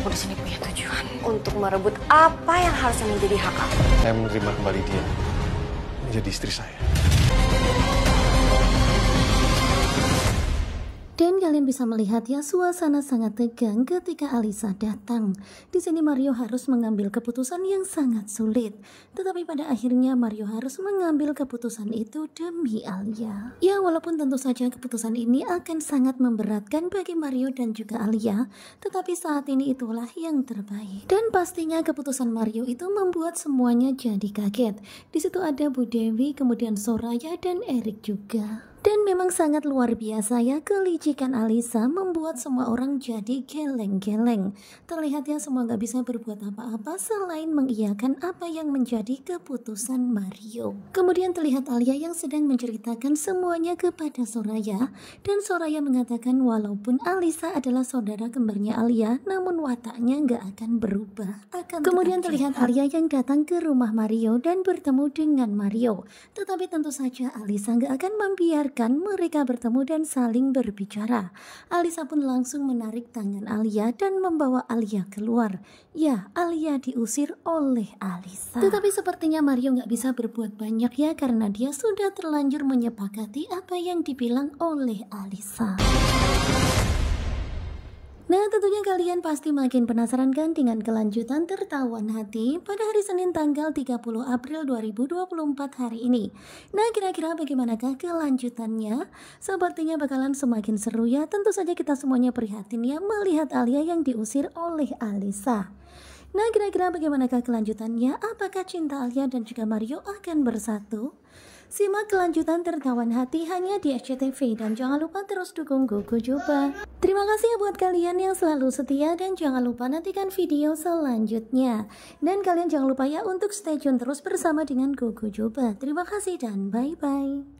Aku di sini punya tujuan untuk merebut apa yang harusnya menjadi hak aku. Saya menerima kembali dia menjadi istri saya. kalian bisa melihat ya suasana sangat tegang ketika Alisa datang. Di sini Mario harus mengambil keputusan yang sangat sulit. Tetapi pada akhirnya Mario harus mengambil keputusan itu demi Alia. Ya walaupun tentu saja keputusan ini akan sangat memberatkan bagi Mario dan juga Alia. Tetapi saat ini itulah yang terbaik. Dan pastinya keputusan Mario itu membuat semuanya jadi kaget. Di situ ada Bu Dewi, kemudian Soraya dan Erik juga. Dan memang sangat luar biasa ya kelicikan Alisa membuat semua orang jadi geleng-geleng. Terlihatnya semua gak bisa berbuat apa-apa selain mengiyakan apa yang menjadi keputusan Mario. Kemudian terlihat Alia yang sedang menceritakan semuanya kepada Soraya. Dan Soraya mengatakan walaupun Alisa adalah saudara kembarnya Alia namun wataknya gak akan berubah. Akan Kemudian terlihat Alia yang datang ke rumah Mario dan bertemu dengan Mario. Tetapi tentu saja Alisa gak akan membiarkan membiarkan mereka bertemu dan saling berbicara. Alisa pun langsung menarik tangan Alia dan membawa Alia keluar. Ya, Alia diusir oleh Alisa. Tetapi sepertinya Mario nggak bisa berbuat banyak ya karena dia sudah terlanjur menyepakati apa yang dibilang oleh Alisa. Nah tentunya kalian pasti makin penasaran kan dengan kelanjutan tertawan hati pada hari Senin tanggal 30 April 2024 hari ini. Nah kira-kira bagaimanakah kelanjutannya? Sepertinya bakalan semakin seru ya tentu saja kita semuanya prihatin ya melihat Alia yang diusir oleh Alisa. Nah, kira-kira bagaimanakah kelanjutannya? Apakah cinta Alia dan juga Mario akan bersatu? Simak kelanjutan tertawan hati hanya di SCTV dan jangan lupa terus dukung Gogo Joba. Terima kasih ya buat kalian yang selalu setia dan jangan lupa nantikan video selanjutnya. Dan kalian jangan lupa ya untuk stay tune terus bersama dengan Gogo Joba. Terima kasih dan bye-bye.